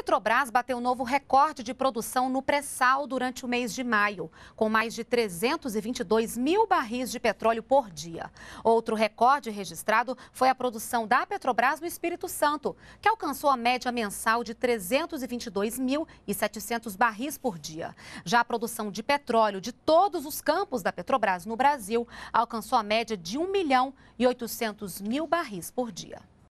Petrobras bateu um novo recorde de produção no pré-sal durante o mês de maio, com mais de 322 mil barris de petróleo por dia. Outro recorde registrado foi a produção da Petrobras no Espírito Santo, que alcançou a média mensal de 322.700 barris por dia. Já a produção de petróleo de todos os campos da Petrobras no Brasil alcançou a média de 1 milhão e 800 mil barris por dia.